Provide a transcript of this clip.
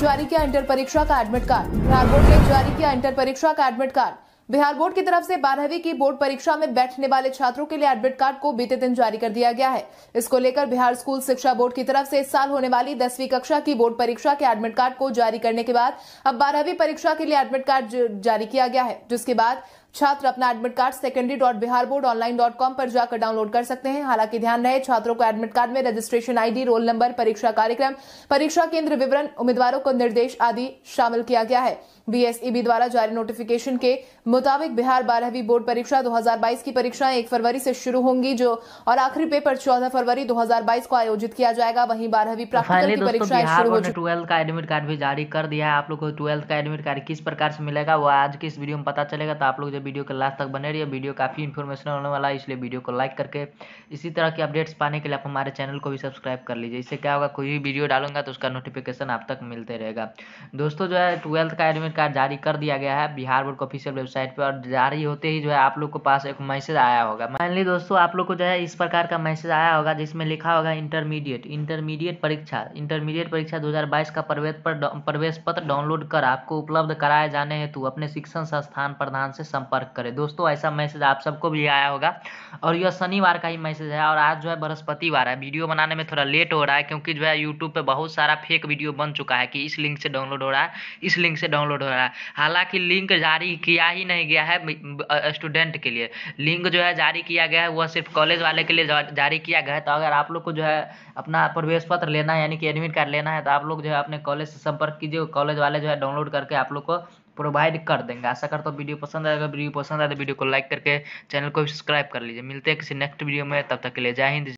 जारी किया इंटर परीक्षा का एडमिट कार्ड बिहार बोर्ड ने जारी किया इंटर परीक्षा का एडमिट कार्ड बिहार बोर्ड की तरफ से बारहवीं की बोर्ड परीक्षा में बैठने वाले छात्रों के लिए एडमिट कार्ड को बीते दिन जारी कर दिया गया है इसको लेकर बिहार स्कूल शिक्षा बोर्ड की तरफ से इस साल होने वाली दसवीं कक्षा की बोर्ड परीक्षा के एडमिट कार्ड को जारी करने के बाद अब बारहवीं परीक्षा के लिए एडमिट कार्ड जारी किया गया है जिसके बाद छात्र अपना admit card secondary dot Bihar board online dot com पर जाकर डाउनलोड कर सकते हैं हालांकि ध्यान रहे छात्रों को एडमिट कार्ड में रजिस्ट्रेशन आईडी रोल नंबर परीक्षा कार्यक्रम परीक्षा केंद्र विवरण उम्मीदवारों को निर्देश आदि शामिल किया गया है बीएसईबी e द्वारा जारी नोटिफिकेशन के मुताबिक बिहार बारहवीं बोर्ड परीक्षा 2022 की परीक्षाएं 1 फरवरी से शुरू होंगी जो और आखिरी पेपर 14 फरवरी 2022 को आयोजित किया जाएगा वहीं बारहवीं प्रैक्टिकल की परीक्षाएं शुरू हो ट्वेल्थ का एडमिट कार्ड भी जारी कर दिया है आप लोग को ट्वेल्थ का एडमिट कार्ड किस प्रकार से मिलेगा वो आज की इस वीडियो में पता चलेगा तो आप लोग वीडियो के लास्ट तक बने रहिए वीडियो काफ़ी इन्फॉर्मेशन होने वाला है इसलिए वीडियो को लाइक करके इसी तरह की अपडेट्स पाने के लिए आप हमारे चैनल को भी सब्सक्राइब कर लीजिए इससे क्या होगा कोई भी वीडियो डालूंगा तो उसका नोटिफिकेशन आप तक मिलते रहेगा दोस्तों जो है ट्वेल्थ का एडमिट कार्ड जारी कर दिया गया है बिहार बोर्ड के ऑफिशियल वेबसाइट पर और जारी होते ही जो है आप लोग के पास एक मैसेज आया होगा मैनली दोस्तों आप लोग को जो है इस प्रकार का मैसेज आया होगा जिसमें लिखा होगा इंटरमीडिएट इंटरमीडिएट परीक्षा इंटरमीडिएट परीक्षा दो का प्रवेश पर प्रवेश पत्र डाउनलोड कर आपको उपलब्ध कराए जाने हेतु अपने शिक्षण संस्थान प्रधान से संपर्क संपर्क करें दोस्तों ऐसा मैसेज आप सबको भी आया होगा और यह शनिवार का ही मैसेज है और आज जो है बृहस्पतिवार है वीडियो बनाने में थोड़ा लेट हो रहा है क्योंकि जो है यूट्यूब पर बहुत सारा फेक वीडियो बन चुका है कि इस लिंक से डाउनलोड हो रहा है इस लिंक से डाउनलोड हो रहा है हालांकि लिंक जारी किया ही नहीं गया है स्टूडेंट के लिए लिंक जो है जारी किया गया है वह सिर्फ कॉलेज वाले के लिए जारी किया गया है तो अगर आप लोग को जो है अपना प्रवेश पत्र लेना है यानी कि एडमिट कार्ड लेना है तो आप लोग जो है अपने कॉलेज से संपर्क कीजिए कॉलेज वाले जो है डाउनलोड करके आप लोग को प्रोवाइड कर देंगे आशा करता हूँ वीडियो पसंद आएगा वीडियो पसंद आए तो वीडियो को लाइक करके चैनल को भी सब्सक्राइब कर लीजिए मिलते हैं किसी नेक्स्ट वीडियो में तब तक के लिए जय हिंद